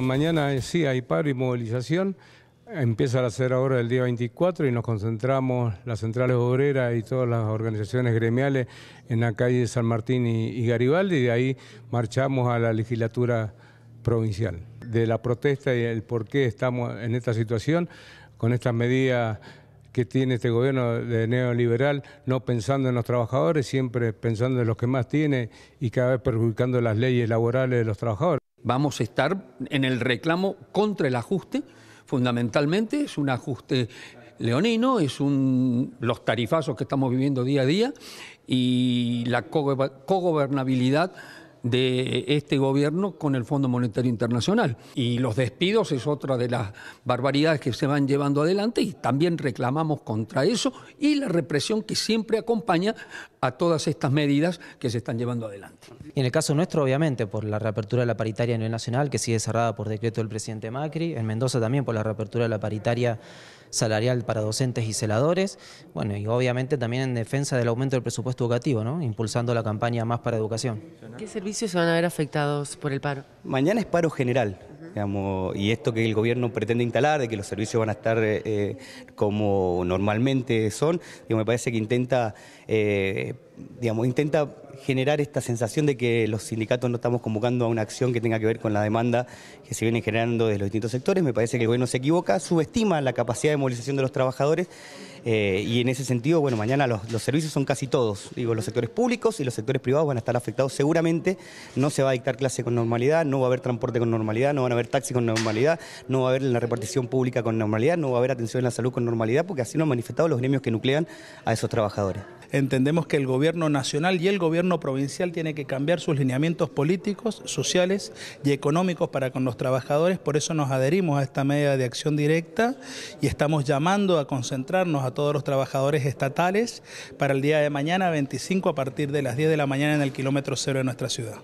Mañana eh, sí hay paro y movilización. Empieza a ser ahora el día 24 y nos concentramos las centrales obreras y todas las organizaciones gremiales en la calle San Martín y, Garibaldi y de ahí marchamos a la legislatura provincial. De la protesta y el por qué estamos en esta situación, con estas medidas que tiene este gobierno de neoliberal, no pensando en los trabajadores, siempre pensando en los que más tiene y cada vez perjudicando las leyes laborales de los trabajadores. Vamos a estar en el reclamo contra el ajuste, fundamentalmente es un ajuste leonino, es un, los tarifazos que estamos viviendo día a día y la cogobernabilidad de este gobierno con el Fondo Monetario Internacional. Y los despidos es otra de las barbaridades que se van llevando adelante y también reclamamos contra eso y la represión que siempre acompaña a todas estas medidas que se están llevando adelante. Y en el caso nuestro, obviamente, por la reapertura de la paritaria a nivel nacional, que sigue cerrada por decreto del presidente Macri, en Mendoza también por la reapertura de la paritaria salarial para docentes y celadores, bueno, y obviamente también en defensa del aumento del presupuesto educativo, ¿no? impulsando la campaña Más para Educación. ¿Qué servicios se van a ver afectados por el paro? Mañana es paro general, Digamos, y esto que el gobierno pretende instalar, de que los servicios van a estar eh, eh, como normalmente son, me parece que intenta eh, intenta generar esta sensación de que los sindicatos no estamos convocando a una acción que tenga que ver con la demanda que se viene generando de los distintos sectores. Me parece que el gobierno se equivoca, subestima la capacidad de movilización de los trabajadores eh, y en ese sentido, bueno, mañana los, servicios son casi todos. Digo, los sectores públicos y los sectores privados van a estar afectados seguramente. No se va a dictar clase con normalidad, no va a haber transporte con normalidad, no van a haber taxis con normalidad, no va a haber la repartición pública con normalidad, no va a haber atención en la salud con normalidad, porque así lo han manifestado los gremios que nuclean a esos trabajadores entendemos que el gobierno nacional y el gobierno provincial tiene que cambiar sus lineamientos políticos, sociales y económicos para con los trabajadores, por eso nos adherimos a esta medida de acción directa y estamos llamando a concentrarnos a todos los trabajadores estatales para el día de mañana 25 a partir de las 10 de la mañana en el kilómetro cero de nuestra ciudad.